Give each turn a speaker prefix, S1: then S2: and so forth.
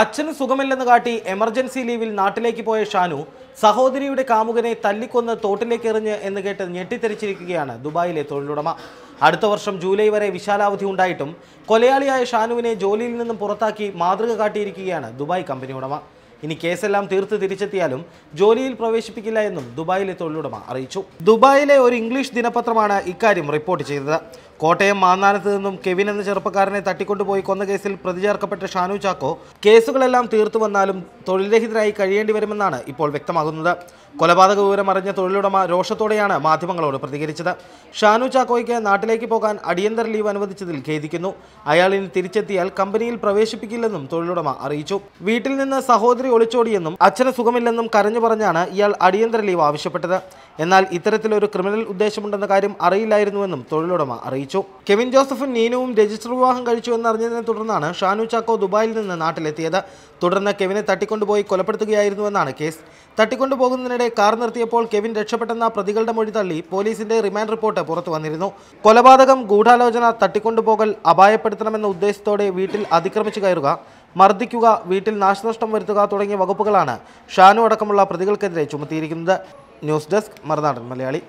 S1: അച്ഛന് സുഖമില്ലെന്ന് കാട്ടി എമർജൻസി ലീവിൽ നാട്ടിലേക്ക് പോയ ഷാനു സഹോദരിയുടെ കാമുകനെ തല്ലിക്കൊന്ന് തോട്ടിലേക്ക് എറിഞ്ഞ് എന്ന് കേട്ട് ഞെട്ടിത്തെറിച്ചിരിക്കുകയാണ് ദുബായിലെ തൊഴിലുടമ അടുത്ത വർഷം ജൂലൈ വരെ വിശാലാവധി ഉണ്ടായിട്ടും കൊലയാളിയായ ഷാനുവിനെ ജോലിയിൽ നിന്നും പുറത്താക്കി മാതൃക കാട്ടിയിരിക്കുകയാണ് ദുബായ് കമ്പനി ഉടമ ഇനി കേസെല്ലാം തീർത്ത് തിരിച്ചെത്തിയാലും ജോലിയിൽ പ്രവേശിപ്പിക്കില്ല എന്നും ദുബായിലെ തൊഴിലുടമ അറിയിച്ചു ദുബായിലെ ഒരു ഇംഗ്ലീഷ് ദിനപത്രമാണ് ഇക്കാര്യം റിപ്പോർട്ട് ചെയ്തത് കോട്ടയം മാന്നാനത്ത് നിന്നും കെവിൻ എന്ന ചെറുപ്പക്കാരനെ തട്ടിക്കൊണ്ടുപോയി കൊന്ന കേസിൽ പ്രതി ചേർക്കപ്പെട്ട ഷാനു ചാക്കോ കേസുകളെല്ലാം തീർത്തു വന്നാലും തൊഴിൽരഹിതരായി കഴിയേണ്ടി വരുമെന്നാണ് ഇപ്പോൾ വ്യക്തമാകുന്നത് കൊലപാതക വിവരം അറിഞ്ഞ തൊഴിലുടമ രോഷത്തോടെയാണ് മാധ്യമങ്ങളോട് പ്രതികരിച്ചത് ഷാനു ചാക്കോയ്ക്ക് നാട്ടിലേക്ക് പോകാൻ അടിയന്തര ലീവ് അനുവദിച്ചതിൽ ഖേദിക്കുന്നു അയാളിന് തിരിച്ചെത്തിയാൽ കമ്പനിയിൽ പ്രവേശിപ്പിക്കില്ലെന്നും തൊഴിലുടമ അറിയിച്ചു വീട്ടിൽ നിന്ന് സഹോദരി ഒളിച്ചോടിയെന്നും അച്ഛന് സുഖമില്ലെന്നും കരഞ്ഞു പറഞ്ഞാണ് ഇയാൾ അടിയന്തര ലീവ് ആവശ്യപ്പെട്ടത് എന്നാൽ ഇത്തരത്തിലൊരു ക്രിമിനൽ ഉദ്ദേശമുണ്ടെന്ന കാര്യം അറിയില്ലായിരുന്നുവെന്നും തൊഴിലുടമ അറിയിച്ചു കെവിൻ ജോസഫും നീനുവും രജിസ്റ്റർ വിവാഹം കഴിച്ചു എന്നറിഞ്ഞതിനെ തുടർന്നാണ് ഷാനു ചാക്കോ ദുബായിൽ നിന്ന് നാട്ടിലെത്തിയത് തുടർന്ന് കെവിനെ തട്ടിക്കൊണ്ടുപോയി കൊലപ്പെടുത്തുകയായിരുന്നുവെന്നാണ് കേസ് തട്ടിക്കൊണ്ടുപോകുന്നതിനിടെ കാർ നിർത്തിയപ്പോൾ കെവിൻ രക്ഷപ്പെട്ടെന്ന പ്രതികളുടെ മൊഴി തള്ളി പോലീസിന്റെ റിമാൻഡ് റിപ്പോർട്ട് പുറത്തു വന്നിരുന്നു കൊലപാതകം ഗൂഢാലോചന തട്ടിക്കൊണ്ടുപോകൽ അപായപ്പെടുത്തണമെന്ന ഉദ്ദേശത്തോടെ വീട്ടിൽ അതിക്രമിച്ചു കയറുക മർദ്ദിക്കുക വീട്ടിൽ നാശനഷ്ടം വരുത്തുക തുടങ്ങിയ വകുപ്പുകളാണ് ഷാനു അടക്കമുള്ള പ്രതികൾക്കെതിരെ ചുമത്തിയിരിക്കുന്നത് ന്യൂസ് ഡെസ്ക് മറുനാടൻ മലയാളി